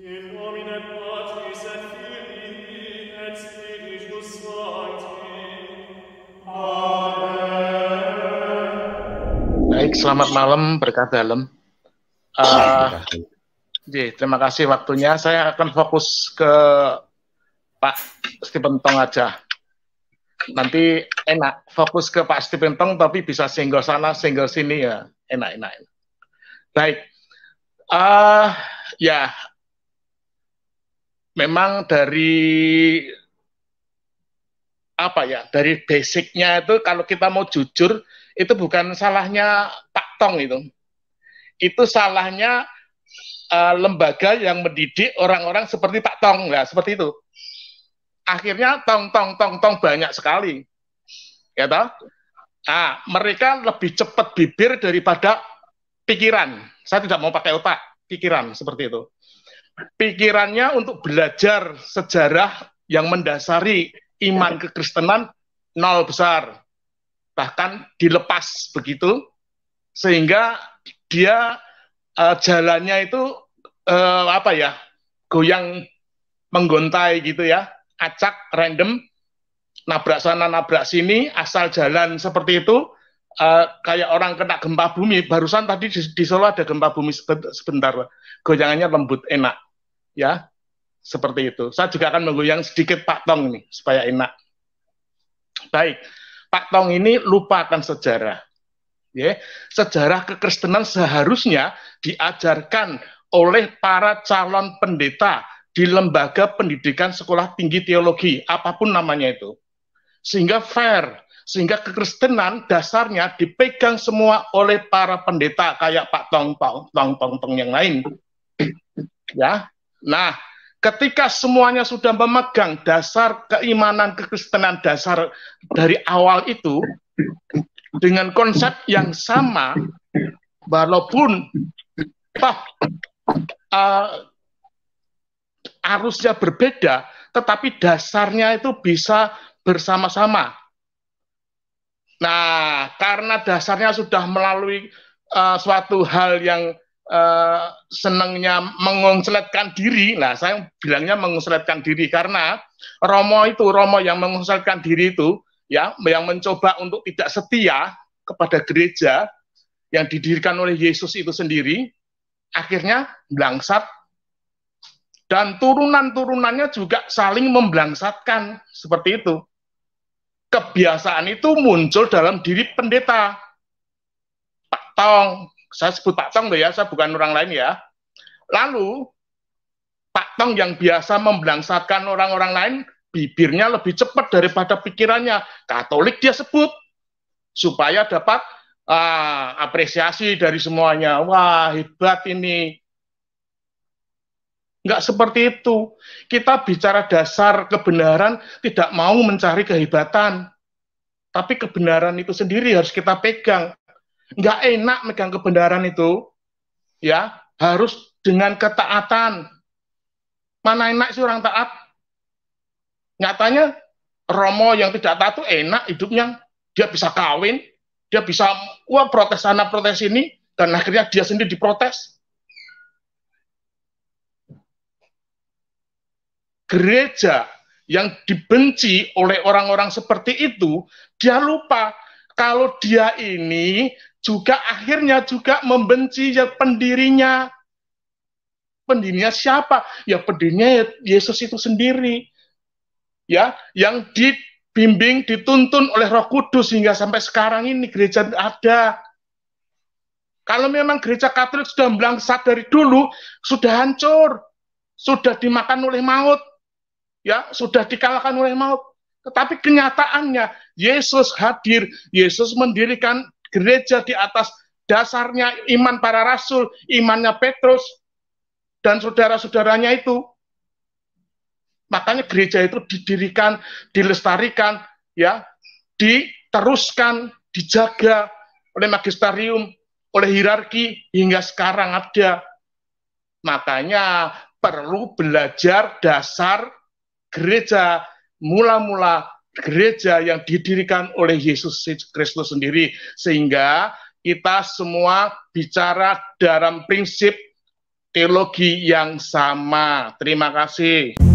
Baik, selamat malam, berkah dalam. Uh, ah, J, terima kasih waktunya. Saya akan fokus ke Pak Stephen Tong aja. Nanti enak, fokus ke Pak Stephen Tong, tapi bisa single sana, single sini ya, enak-enak. Baik, uh, ya memang dari apa ya dari basicnya itu kalau kita mau jujur itu bukan salahnya Pak Tong itu itu salahnya uh, lembaga yang mendidik orang-orang seperti Pak Tong ya seperti itu akhirnya tong tong tong tong banyak sekali ya toh nah, mereka lebih cepat bibir daripada pikiran saya tidak mau pakai otak pikiran seperti itu pikirannya untuk belajar sejarah yang mendasari iman kekristenan nol besar bahkan dilepas begitu sehingga dia uh, jalannya itu uh, apa ya goyang menggontai gitu ya acak random nabrak sana nabrak sini asal jalan seperti itu uh, kayak orang kena gempa bumi barusan tadi di, di Solo ada gempa bumi sebentar goyangannya lembut enak ya seperti itu. Saya juga akan menggoyang sedikit Pak Tong ini supaya enak. Baik, Pak Tong ini lupakan sejarah. Ya, sejarah kekristenan seharusnya diajarkan oleh para calon pendeta di lembaga pendidikan sekolah tinggi teologi, apapun namanya itu. Sehingga fair, sehingga kekristenan dasarnya dipegang semua oleh para pendeta kayak Pak Tong Tong Tong Tong, Tong yang lain. ya, Nah, ketika semuanya sudah memegang dasar keimanan kekristenan dasar dari awal itu dengan konsep yang sama, walaupun toh uh, arusnya berbeda, tetapi dasarnya itu bisa bersama-sama. Nah, karena dasarnya sudah melalui uh, suatu hal yang Eh, senangnya mengonsletkan diri. Nah, saya bilangnya mengonsletkan diri karena Romo itu, Romo yang mengonsletkan diri itu, ya, yang mencoba untuk tidak setia kepada gereja yang didirikan oleh Yesus itu sendiri, akhirnya melangsat dan turunan-turunannya juga saling membelangsatkan seperti itu. Kebiasaan itu muncul dalam diri pendeta. Pak Tong, saya sebut Pak Tong ya, saya bukan orang lain ya. Lalu Pak Tong yang biasa membelangsatkan orang-orang lain, bibirnya lebih cepat daripada pikirannya. Katolik dia sebut supaya dapat uh, apresiasi dari semuanya. Wah hebat ini. Enggak seperti itu. Kita bicara dasar kebenaran, tidak mau mencari kehebatan. Tapi kebenaran itu sendiri harus kita pegang nggak enak megang kebenaran itu, ya harus dengan ketaatan. Mana enak sih orang taat? Nyatanya Romo yang tidak taat itu enak hidupnya. Dia bisa kawin, dia bisa wah protes sana protes ini, dan akhirnya dia sendiri diprotes. Gereja yang dibenci oleh orang-orang seperti itu, dia lupa kalau dia ini juga akhirnya juga membenci ya pendirinya. Pendirinya siapa? Ya pendirinya Yesus itu sendiri. Ya, yang dibimbing, dituntun oleh Roh Kudus hingga sampai sekarang ini gereja ada. Kalau memang gereja Katolik sudah melangsat dari dulu, sudah hancur, sudah dimakan oleh maut, ya sudah dikalahkan oleh maut. Tetapi kenyataannya Yesus hadir, Yesus mendirikan gereja di atas dasarnya iman para rasul, imannya Petrus, dan saudara-saudaranya itu. Makanya gereja itu didirikan, dilestarikan, ya, diteruskan, dijaga oleh magisterium, oleh hierarki hingga sekarang ada. Makanya perlu belajar dasar gereja mula-mula gereja yang didirikan oleh Yesus Kristus sendiri sehingga kita semua bicara dalam prinsip teologi yang sama. Terima kasih.